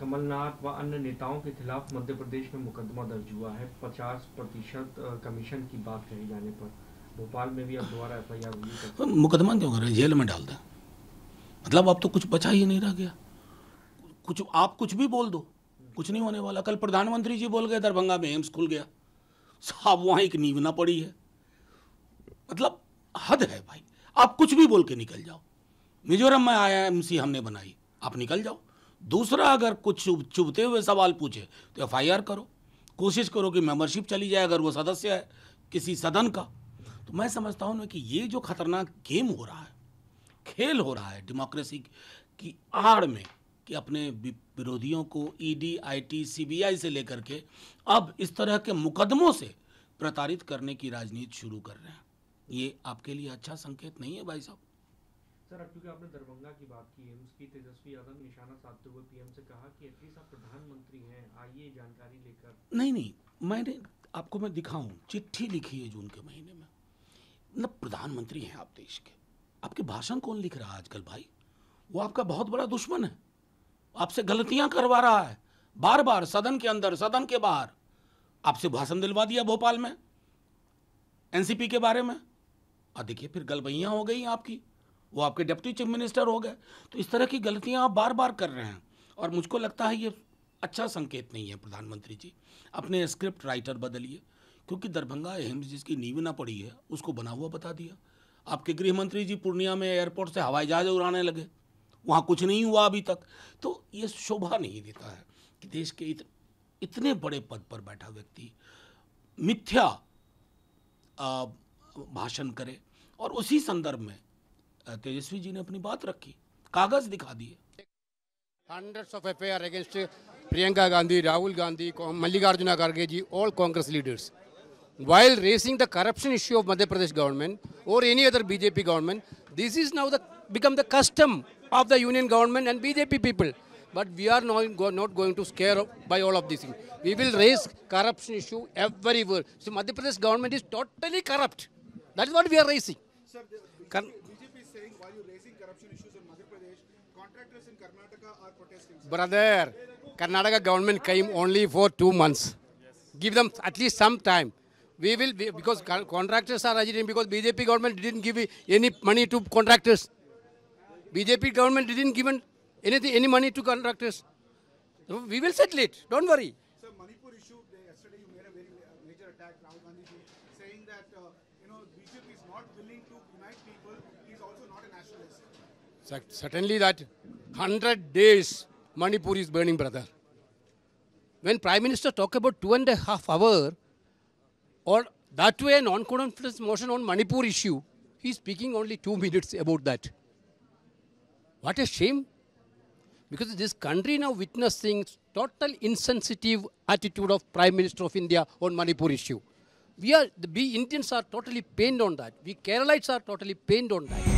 कमलनाथ व अन्य नेताओं के खिलाफ मध्य प्रदेश में मुकदमा दर्ज हुआ है पचास प्रतिशत कमीशन की बात कही जाने पर भोपाल में भी अब दोबारा एफ आई आर हुई मुकदमा क्यों करें जेल में डाल दें मतलब अब तो कुछ बचा ही नहीं रह गया कुछ आप कुछ भी बोल दो कुछ नहीं होने वाला कल प्रधानमंत्री जी बोल गए दरभंगा में एम्स खुल गया साहब वहाँ एक नींव ना पड़ी है मतलब हद है भाई आप कुछ भी बोल के निकल जाओ मिजोरम में आया एम सी हमने बनाई आप निकल जाओ दूसरा अगर कुछ चुभते हुए सवाल पूछे तो एफ करो कोशिश करो कि मेंबरशिप चली जाए अगर वो सदस्य है किसी सदन का तो मैं समझता हूँ ना कि ये जो खतरनाक गेम हो रहा है खेल हो रहा है डेमोक्रेसी की आड़ में कि अपने विरोधियों को ईडी आईटी सीबीआई से लेकर के अब इस तरह के मुकदमों से प्रताड़ित करने की राजनीति शुरू कर रहे हैं ये आपके लिए अच्छा संकेत नहीं है भाई साहब सर अब क्योंकि आपने दरभंगा की बात की एम्स की तेजस्वी यादव निशाना साधते हुए पीएम से कहा कि एटलीस्ट आप प्रधानमंत्री हैं आइए जानकारी लेकर नहीं नहीं मैंने आपको मैं दिखाऊं चिट्ठी लिखी है जून के महीने में न प्रधानमंत्री हैं आप देश के आपके भाषण कौन लिख रहा है आजकल भाई वो आपका बहुत बड़ा दुश्मन है आपसे गलतियां करवा रहा है बार बार सदन के अंदर सदन के बाहर आपसे भाषण दिलवा दिया भोपाल में एनसीपी के बारे में और देखिए फिर गलबैया हो गई आपकी वो आपके डिप्टी चीफ मिनिस्टर हो गए तो इस तरह की गलतियाँ आप बार बार कर रहे हैं और मुझको लगता है ये अच्छा संकेत नहीं है प्रधानमंत्री जी अपने स्क्रिप्ट राइटर बदलिए क्योंकि दरभंगा एम्स जिसकी नींव ना पड़ी है उसको बना हुआ बता दिया आपके गृह मंत्री जी पूर्णिया में एयरपोर्ट से हवाई जहाज उड़ाने लगे वहाँ कुछ नहीं हुआ अभी तक तो ये शोभा नहीं देता है कि देश के इत, इतने बड़े पद पर बैठा व्यक्ति मिथ्या भाषण करे और उसी संदर्भ में तेजस्वी जी ने अपनी बात रखी कागज दिखा दिए hundred of F against Priyanka Gandhi Rahul Gandhi Mallikarjun खड़गे ji all Congress leaders while raising the corruption issue of Madhya Pradesh government और any other BJP government this is now the become the custom of the union government and BJP people but we are not going to scare by all of this thing we will raise corruption issue every world Madhya Pradesh government is totally corrupt that is what we are raising while you're raising corruption issues in Madhya Pradesh, contractors in Karnataka are protesting. Sir. Brother, Karnataka government came only for two months. Yes. Give them at least some time. We will, be, because contractors are agitating, because BJP government didn't give any money to contractors. BJP government didn't give anything, any money to contractors. So we will settle it. Don't worry. Sir, Manipur issue, yesterday you made a very major attack, Rahul Gandhi, saying that uh, you know, BJP is not willing to unite people, he is also not a nationalist. Certainly that 100 days Manipur is burning, brother. When Prime Minister talk about two and a half hour, or that way a non-confidence motion on Manipur issue, he is speaking only two minutes about that. What a shame. Because this country now witnessing total insensitive attitude of Prime Minister of India on Manipur issue. We are, the, we Indians are totally pained on that. We Keralites are totally pained on that.